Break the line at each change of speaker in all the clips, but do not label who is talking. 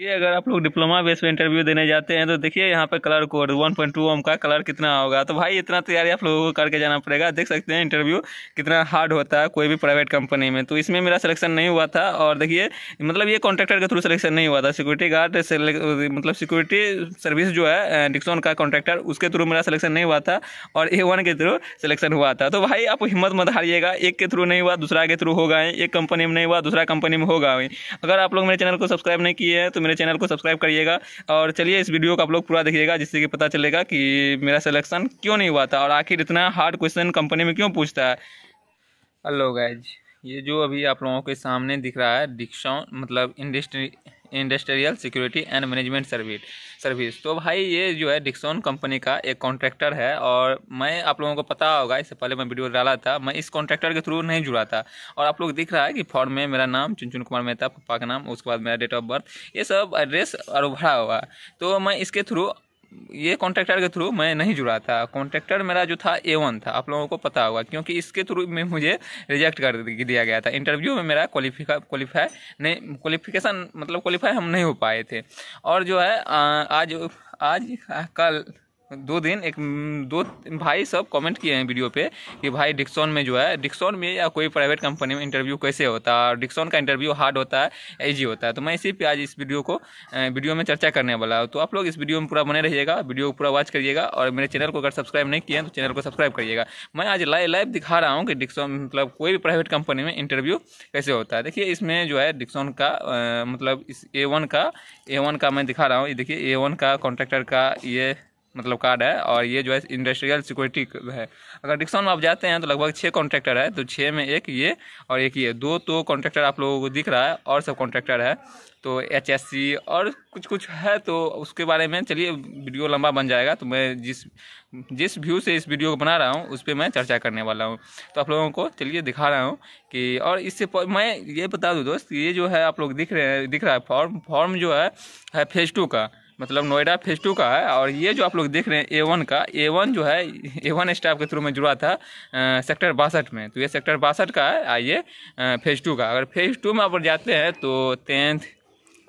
ये अगर आप लोग डिप्लोमा बेस पे इंटरव्यू देने जाते हैं तो देखिए यहाँ पे कलर कोड 1.2 पॉइंट ओम का कलर कितना होगा तो भाई इतना तैयारी आप लोगों को करके जाना पड़ेगा देख सकते हैं इंटरव्यू कितना हार्ड होता है कोई भी प्राइवेट कंपनी में तो इसमें मेरा सिलेक्शन नहीं हुआ था और देखिए मतलब ये कॉन्ट्रैक्टर के थ्रू सिलेक्शन नहीं हुआ था सिक्योरिटी गार्ड मतलब सिक्योरिटी सर्विस जो है डिक्सोन का कॉन्ट्रैक्टर उसके थ्रू मेरा सिलेक्शन नहीं हुआ था और ए वन के थ्रू सिलेक्शन हुआ था तो भाई आप हिम्मत मत हारिएगा एक के थ्रू नहीं हुआ दूसरा के थ्रू होगा एक कंपनी में नहीं हुआ दूसरा कंपनी में होगा अगर आप लोग मेरे चैनल को सब्सक्राइब नहीं किए हैं तो मेरे चैनल को सब्सक्राइब करिएगा और चलिए इस वीडियो को आप लोग पूरा देखिएगा जिससे कि पता चलेगा कि मेरा सिलेक्शन क्यों नहीं हुआ था और आखिर इतना हार्ड क्वेश्चन कंपनी में क्यों पूछता है हेलो गाइज ये जो अभी आप लोगों के सामने दिख रहा है डिक्शन मतलब industry industrial security and management service service तो भाई ये जो है डिक्सोन कंपनी का एक कॉन्ट्रैक्टर है और मैं आप लोगों को पता होगा इससे पहले मैं वीडियो डाला था मैं इस कॉन्ट्रैक्टर के थ्रू नहीं जुड़ा था और आप लोग दिख रहा है कि फॉर्म में मेरा नाम चुनचुन कुमार मेहता पापा का नाम उसके बाद मेरा डेट ऑफ बर्थ ये सब एड्रेस और भरा हुआ तो मैं इसके थ्रू ये कॉन्ट्रैक्टर के थ्रू मैं नहीं जुड़ा था कॉन्ट्रैक्टर मेरा जो था ए वन था आप लोगों को पता होगा क्योंकि इसके थ्रू में मुझे रिजेक्ट कर दिया गया था इंटरव्यू में मेरा क्वालिफिका क्वालिफाई नहीं क्वालिफिकेशन मतलब क्वालिफाई हम नहीं हो पाए थे और जो है आज आज कल दो दिन एक दो भाई सब कमेंट किए हैं वीडियो पे कि भाई डिक्सॉन में जो है डिक्सॉन में या कोई प्राइवेट कंपनी में इंटरव्यू कैसे होता है और डिक्सॉन का इंटरव्यू हार्ड होता है ईजी होता है तो मैं इसी पे आज इस वीडियो को वीडियो में चर्चा करने वाला हूँ तो आप लोग इस वीडियो में पूरा बने रहिएगा वीडियो को पूरा वॉच करिएगा और मेरे चैनल को अगर सब्सक्राइब नहीं किया तो चैनल को सब्सक्राइब करिएगा मैं आज लाइव लाइव दिखा रहा हूँ कि डिक्सॉन मतलब कोई भी प्राइवेट कंपनी में इंटरव्यू कैसे होता है देखिए इसमें जो है डिक्सॉन का मतलब इस ए वन का ए वन का मैं दिखा रहा हूँ ये देखिए ए वन का कॉन्ट्रैक्टर का ये मतलब कार्ड है और ये जो है इंडस्ट्रियल सिक्योरिटी है अगर डिक्सन में आप जाते हैं तो लगभग छः कॉन्ट्रैक्टर है तो छः में एक ये और एक ये दो तो कॉन्ट्रैक्टर आप लोगों को दिख रहा है और सब कॉन्ट्रैक्टर है तो एच और कुछ कुछ है तो उसके बारे में चलिए वीडियो लंबा बन जाएगा तो मैं जिस जिस व्यू से इस वीडियो को बना रहा हूँ उस पर मैं चर्चा करने वाला हूँ तो आप लोगों को चलिए दिखा रहा हूँ कि और इससे मैं ये बता दूँ दोस्त ये जो है आप लोग दिख रहे हैं दिख रहा है फॉर्म फॉर्म जो है, है फेज टू का मतलब नोएडा फेज टू का है और ये जो आप लोग देख रहे हैं ए वन का ए वन जो है ए वन स्टाफ के थ्रू में जुड़ा था आ, सेक्टर बासठ में तो ये सेक्टर बासठ का है आइए फेज टू का अगर फेज टू में आप जाते हैं तो टेंथ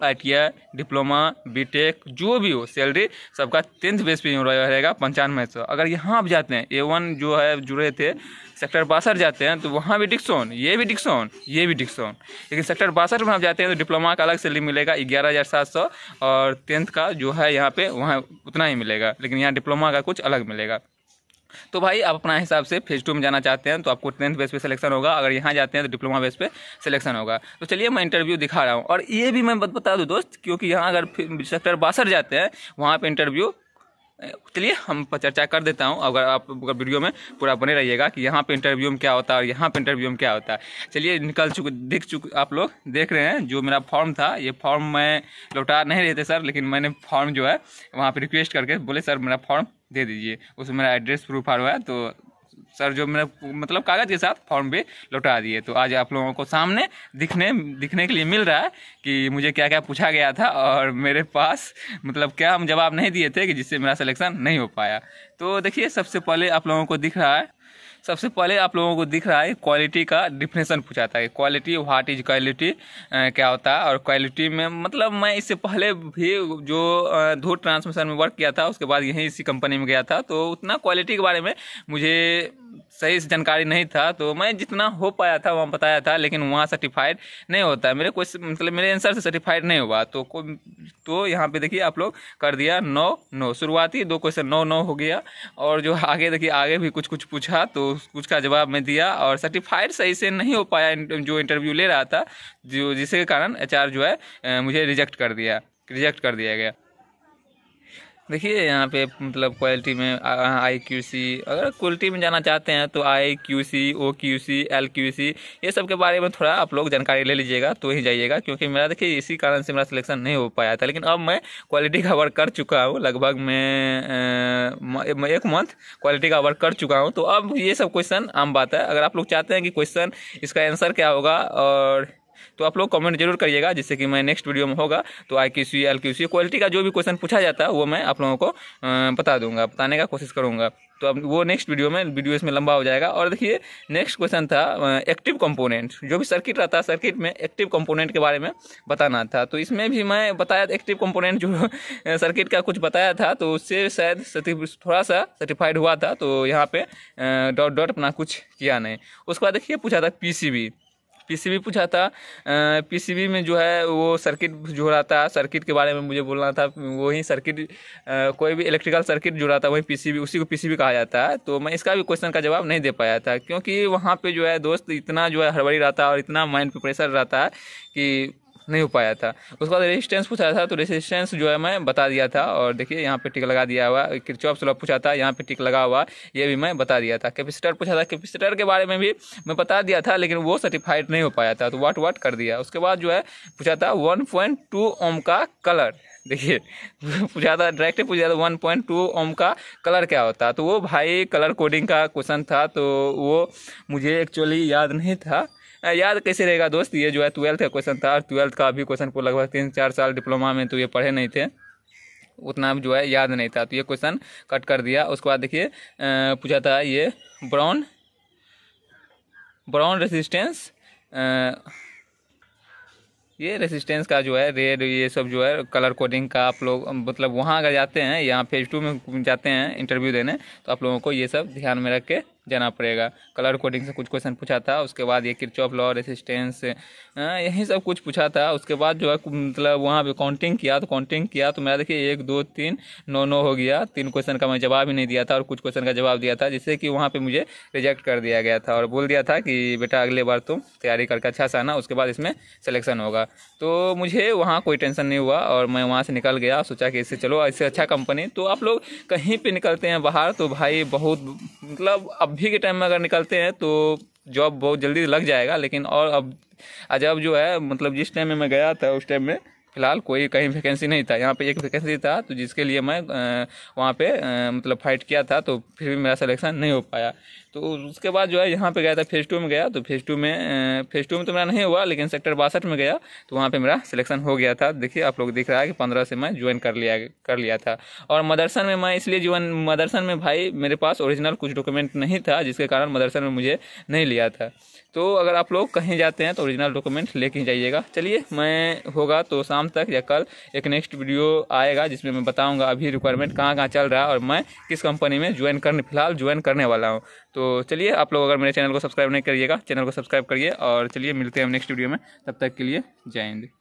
आई डिप्लोमा बीटेक जो भी हो सैलरी सबका टेंथ बेस पे रहेगा पंचानवे सौ अगर यहाँ आप जाते हैं ए वन जो है जुड़े थे सेक्टर बासठ जाते हैं तो वहाँ भी डिक्सोन ये भी डिक्सोन ये भी डिक्सोन लेकिन सेक्टर बासठ में आप जाते हैं तो डिप्लोमा का अलग सैलरी मिलेगा ग्यारह हज़ार सात सौ और टेंथ का जो है यहाँ पर वहाँ उतना ही मिलेगा लेकिन यहाँ डिप्लोमा का कुछ अलग मिलेगा तो भाई आप अपना हिसाब से फेज टू में जाना चाहते हैं तो आपको टेंथ बेस पे सिलेक्शन होगा अगर यहाँ जाते हैं तो डिप्लोमा बेस पे सिलेक्शन होगा तो चलिए मैं इंटरव्यू दिखा रहा हूँ और ये भी मैं बता दूँ दोस्त क्योंकि यहाँ अगर सेक्टर बासठ जाते हैं वहाँ पर इंटरव्यू चलिए हम चर्चा कर देता हूँ अगर आप अगर वीडियो में पूरा बने रहिएगा कि यहाँ पे इंटरव्यू में क्या होता है और यहाँ पे इंटरव्यू में क्या होता है चलिए निकल चुके दिख चुके आप लोग देख रहे हैं जो मेरा फॉर्म था ये फॉर्म मैं लौटा नहीं रहे थे सर लेकिन मैंने फॉर्म जो है वहाँ पर रिक्वेस्ट करके बोले सर मेरा फॉर्म दे दीजिए उसमें मेरा एड्रेस प्रूफ आ रहा है तो सर जो मैंने मतलब कागज़ के साथ फॉर्म भी लौटा दिए तो आज आप लोगों को सामने दिखने दिखने के लिए मिल रहा है कि मुझे क्या क्या पूछा गया था और मेरे पास मतलब क्या हम जवाब नहीं दिए थे कि जिससे मेरा सिलेक्शन नहीं हो पाया तो देखिए सबसे पहले आप लोगों को दिख रहा है सबसे पहले आप लोगों को दिख रहा है क्वालिटी का डिफिनेशन पूछा था क्वालिटी व्हाट इज क्वालिटी क्या होता है और क्वालिटी में मतलब मैं इससे पहले भी जो धूर ट्रांसमिशन में वर्क किया था उसके बाद यहीं इसी कंपनी में गया था तो उतना क्वालिटी के बारे में मुझे सही से जानकारी नहीं था तो मैं जितना हो पाया था वहाँ बताया था लेकिन वहाँ सर्टिफाइड नहीं होता है मेरे क्वेश्चन मतलब मेरे आंसर से सर्टिफाइड नहीं हुआ तो को तो यहाँ पे देखिए आप लोग कर दिया नौ नौ शुरुआती दो क्वेश्चन नौ नौ हो गया और जो आगे देखिए आगे भी कुछ कुछ पूछा तो कुछ का जवाब मैं दिया और सर्टिफाइड सही से नहीं हो पाया जो इंटरव्यू ले रहा था जो जिसके कारण एच जो है मुझे रिजेक्ट कर दिया रिजेक्ट कर दिया गया देखिए यहाँ पे मतलब क्वालिटी में आई क्यू सी अगर क्वालिटी में जाना चाहते हैं तो I Q C O Q C L Q C ये सब के बारे में थोड़ा आप लोग जानकारी ले लीजिएगा तो ही जाइएगा क्योंकि मेरा देखिए इसी कारण से मेरा सिलेक्शन नहीं हो पाया था लेकिन अब मैं क्वालिटी का वर्क कर चुका हूँ लगभग मैं एक मंथ क्वालिटी का वर्क कर चुका हूँ तो अब ये सब क्वेश्चन आम बात है अगर आप लोग चाहते हैं कि क्वेश्चन इसका आंसर क्या होगा और तो आप लोग कमेंट जरूर करिएगा जिससे कि मैं नेक्स्ट वीडियो में होगा तो I Q C L Q C quality का जो भी क्वेश्चन पूछा जाता है वो मैं आप लोगों को बता दूंगा बताने का कोशिश करूँगा तो अब वो नेक्स्ट वीडियो में वीडियो इसमें लंबा हो जाएगा और देखिए नेक्स्ट क्वेश्चन था एक्टिव कंपोनेंट जो भी सर्किट रहता है सर्किट में एक्टिव कंपोनेंट के बारे में बताना था तो इसमें भी मैं बताया एक्टिव कंपोनेंट जो सर्किट का कुछ बताया था तो उससे शायद थोड़ा सा सर्टिफाइड हुआ था तो यहाँ पे डॉट डॉट अपना कुछ किया नहीं उसके बाद देखिए पूछा था पी पीसीबी पूछा था पीसीबी में जो है वो सर्किट जुड़ा था सर्किट के बारे में मुझे बोलना था वही सर्किट कोई भी इलेक्ट्रिकल सर्किट जुड़ा था वही पीसीबी उसी को पीसीबी कहा जाता है तो मैं इसका भी क्वेश्चन का जवाब नहीं दे पाया था क्योंकि वहाँ पर जो है दोस्त इतना जो है हड़बड़ी रहता है और इतना माइंड पर प्रेशर रहता है कि नहीं हो पाया था उसके बाद रेजिस्टेंस पूछा था तो रेजिस्टेंस जो है मैं बता दिया था और देखिए यहाँ पे टिक लगा दिया हुआ क्रिचॉप सोलह पूछा था यहाँ पे टिक लगा हुआ ये भी मैं बता दिया था कैपेसिटर पूछा था कैपेसिटर के बारे में भी मैं बता दिया था लेकिन वो सर्टिफाइड नहीं हो पाया था तो वाट वाट कर दिया उसके बाद जो है पूछा था वन पॉइंट टू ओम का कलर देखिए पूछा था डायरेक्ट पूछा था वन पॉइंट टू ओम का कलर क्या होता तो वो भाई कलर कोडिंग का क्वेश्चन था तो वो मुझे एक्चुअली याद नहीं था याद कैसे रहेगा दोस्त ये जो है ट्वेल्थ का क्वेश्चन था ट्वेल्थ का अभी क्वेश्चन को लगभग तीन चार साल डिप्लोमा में तो ये पढ़े नहीं थे उतना जो है याद नहीं था तो ये क्वेश्चन कट कर दिया उसके बाद देखिए पूछा था ये ब्राउन ब्राउन रेजिस्टेंस ये रेजिस्टेंस का जो है रेड ये सब जो है कलर कोडिंग का आप लोग मतलब वहाँ अगर जाते हैं यहाँ फेज टू में जाते हैं इंटरव्यू देने तो आप लोगों को ये सब ध्यान में रख के जाना पड़ेगा कलर कोडिंग से कुछ क्वेश्चन पूछा था उसके बाद ये किरचॉफ लॉ रेसिस्टेंस यही सब कुछ पूछा था उसके बाद जो है मतलब वहाँ पर काउंटिंग किया तो काउंटिंग किया तो मैं देखिए एक दो तीन नौ नौ हो गया तीन क्वेश्चन का मैं जवाब ही नहीं दिया था और कुछ क्वेश्चन का जवाब दिया था जिससे कि वहाँ पर मुझे रिजेक्ट कर दिया गया था और बोल दिया था कि बेटा अगले बार तुम तैयारी करके अच्छा से आना उसके बाद इसमें सेलेक्शन होगा तो मुझे वहाँ कोई टेंशन नहीं हुआ और मैं वहाँ से निकल गया सोचा कि इससे चलो इससे अच्छा कंपनी तो आप लोग कहीं पर निकलते हैं बाहर तो भाई बहुत मतलब अब अभी के टाइम में अगर निकलते हैं तो जॉब बहुत जल्दी लग जाएगा लेकिन और अब अजब जो है मतलब जिस टाइम में मैं गया था उस टाइम में फिलहाल कोई कहीं वैकेंसी नहीं था यहाँ पे एक वैकेंसी था तो जिसके लिए मैं वहाँ पे मतलब फाइट किया था तो फिर भी मेरा सिलेक्शन नहीं हो पाया तो उसके बाद जो है यहाँ पे गया था फेज़ टू में गया तो फेज़ टू में फेज़ टू में तो मेरा नहीं हुआ लेकिन सेक्टर बासठ में गया तो वहाँ पे मेरा सिलेक्शन हो गया था देखिए आप लोग दिख रहा है कि पंद्रह से मैं ज्वाइन कर लिया कर लिया था और मदरसन में मैं इसलिए ज्वाइन मदरसन में भाई मेरे पास ओरिजिनल कुछ डॉक्यूमेंट नहीं था जिसके कारण मदरसन में मुझे नहीं लिया था तो अगर आप लोग कहीं जाते हैं तो ओरिजिनल डॉक्यूमेंट लेके जाइएगा चलिए मैं होगा तो शाम शाम तक या कल एक नेक्स्ट वीडियो आएगा जिसमें मैं बताऊंगा अभी रिक्वायरमेंट कहाँ कहाँ चल रहा है और मैं किस कंपनी में ज्वाइन करने फिलहाल ज्वाइन करने वाला हूँ तो चलिए आप लोग अगर मेरे चैनल को सब्सक्राइब नहीं करिएगा चैनल को सब्सक्राइब करिए और चलिए मिलते हैं नेक्स्ट वीडियो में तब तक के लिए जय हिंद